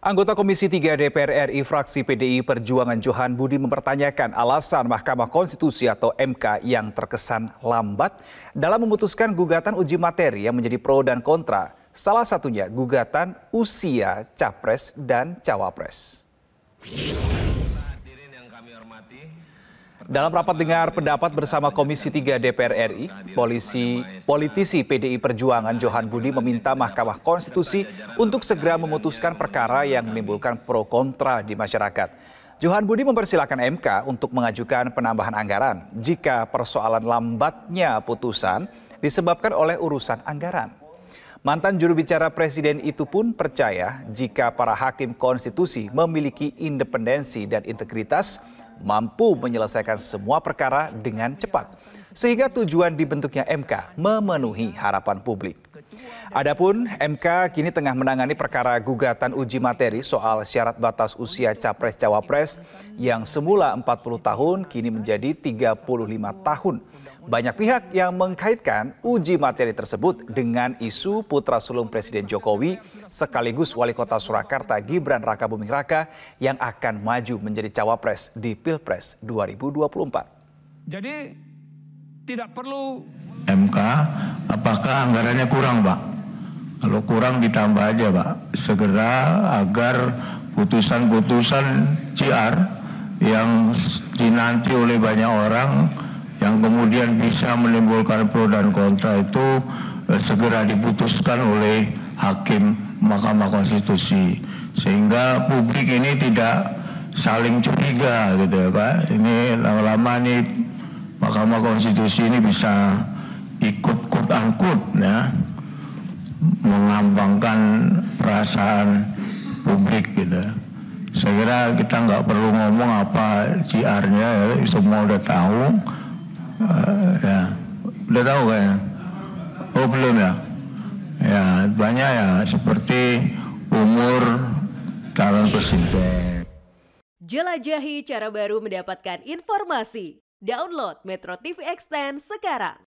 Anggota Komisi 3 DPR RI fraksi PDI Perjuangan Johan Budi mempertanyakan alasan Mahkamah Konstitusi atau MK yang terkesan lambat dalam memutuskan gugatan uji materi yang menjadi pro dan kontra, salah satunya gugatan usia capres dan cawapres. Dalam rapat dengar pendapat bersama Komisi 3 DPR RI, polisi, politisi PDI Perjuangan Johan Budi meminta Mahkamah Konstitusi untuk segera memutuskan perkara yang menimbulkan pro kontra di masyarakat. Johan Budi mempersilahkan MK untuk mengajukan penambahan anggaran jika persoalan lambatnya putusan disebabkan oleh urusan anggaran. Mantan juru bicara presiden itu pun percaya jika para hakim konstitusi memiliki independensi dan integritas, mampu menyelesaikan semua perkara dengan cepat, sehingga tujuan dibentuknya MK memenuhi harapan publik. Adapun MK kini tengah menangani perkara gugatan uji materi soal syarat batas usia capres-cawapres yang semula 40 tahun kini menjadi 35 tahun. Banyak pihak yang mengkaitkan uji materi tersebut dengan isu putra sulung Presiden Jokowi sekaligus wali kota Surakarta Gibran Raka Buming Raka yang akan maju menjadi cawapres di Pilpres 2024. Jadi tidak perlu MK apakah anggarannya kurang Pak? Kalau kurang ditambah aja Pak, segera agar putusan-putusan CR yang dinanti oleh banyak orang yang kemudian bisa menimbulkan pro dan kontra itu eh, segera diputuskan oleh hakim Mahkamah Konstitusi sehingga publik ini tidak saling curiga gitu ya Pak. Ini lama-lama nih Mahkamah Konstitusi ini bisa ikut quote angkut, ya mengambangkan perasaan publik gitu. Saya kira kita nggak perlu ngomong apa CR-nya, ya, semua udah tahu. Uh, ya, udah tahu kan? Oh belum ya? Ya banyak ya seperti umur calon presiden. Jelajahi cara baru mendapatkan informasi. Download Metro TV Extend sekarang.